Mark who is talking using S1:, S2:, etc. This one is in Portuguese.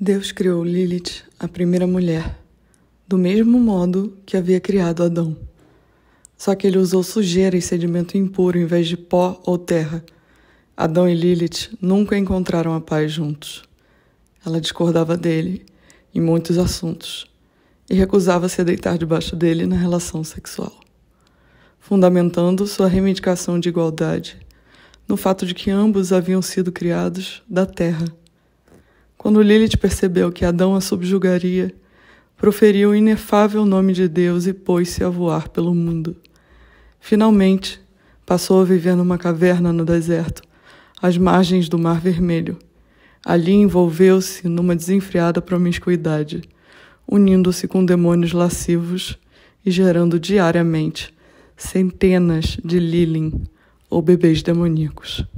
S1: Deus criou Lilith, a primeira mulher, do mesmo modo que havia criado Adão. Só que ele usou sujeira e sedimento impuro em vez de pó ou terra. Adão e Lilith nunca encontraram a paz juntos. Ela discordava dele em muitos assuntos e recusava-se a deitar debaixo dele na relação sexual, fundamentando sua reivindicação de igualdade no fato de que ambos haviam sido criados da terra quando Lilith percebeu que Adão a subjugaria, proferiu o inefável nome de Deus e pôs-se a voar pelo mundo. Finalmente, passou a viver numa caverna no deserto, às margens do Mar Vermelho. Ali envolveu-se numa desenfreada promiscuidade, unindo-se com demônios lascivos e gerando diariamente centenas de Lilin ou bebês demoníacos.